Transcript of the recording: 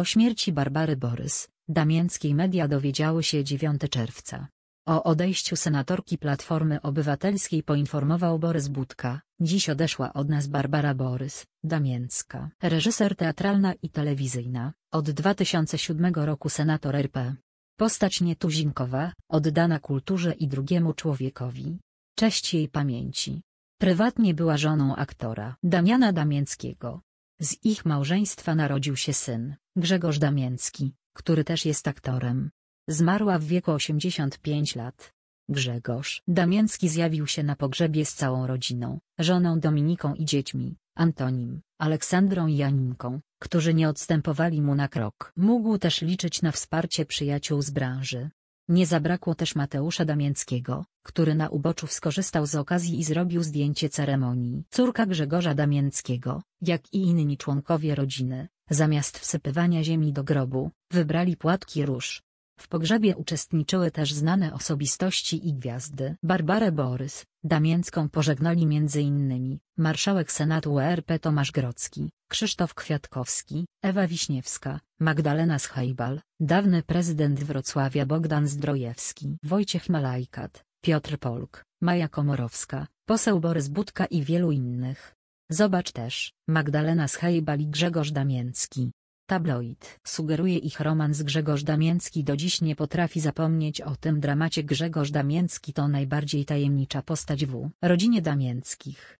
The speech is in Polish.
O śmierci Barbary Borys, damięckiej media dowiedziały się 9 czerwca. O odejściu senatorki Platformy Obywatelskiej poinformował Borys Budka, dziś odeszła od nas Barbara Borys, Damięcka. Reżyser teatralna i telewizyjna, od 2007 roku senator RP. Postać nietuzinkowa, oddana kulturze i drugiemu człowiekowi. Cześć jej pamięci. Prywatnie była żoną aktora Damiana Damięckiego. Z ich małżeństwa narodził się syn, Grzegorz Damięcki, który też jest aktorem. Zmarła w wieku 85 lat. Grzegorz Damięcki zjawił się na pogrzebie z całą rodziną, żoną Dominiką i dziećmi, Antonim, Aleksandrą i Janinką, którzy nie odstępowali mu na krok. Mógł też liczyć na wsparcie przyjaciół z branży. Nie zabrakło też Mateusza Damięckiego, który na uboczu skorzystał z okazji i zrobił zdjęcie ceremonii. Córka Grzegorza Damięckiego, jak i inni członkowie rodziny, zamiast wsypywania ziemi do grobu, wybrali płatki róż, w pogrzebie uczestniczyły też znane osobistości i gwiazdy. Barbarę Borys, Damięcką pożegnali m.in. marszałek Senatu e RP Tomasz Grocki, Krzysztof Kwiatkowski, Ewa Wiśniewska, Magdalena Schajbal, dawny prezydent Wrocławia Bogdan Zdrojewski, Wojciech Malajkat, Piotr Polk, Maja Komorowska, poseł Borys Budka i wielu innych. Zobacz też, Magdalena Schajbal i Grzegorz Damięcki. Tabloid. Sugeruje ich romans Grzegorz Damiński do dziś nie potrafi zapomnieć o tym dramacie Grzegorz Damiński to najbardziej tajemnicza postać w rodzinie Damięckich.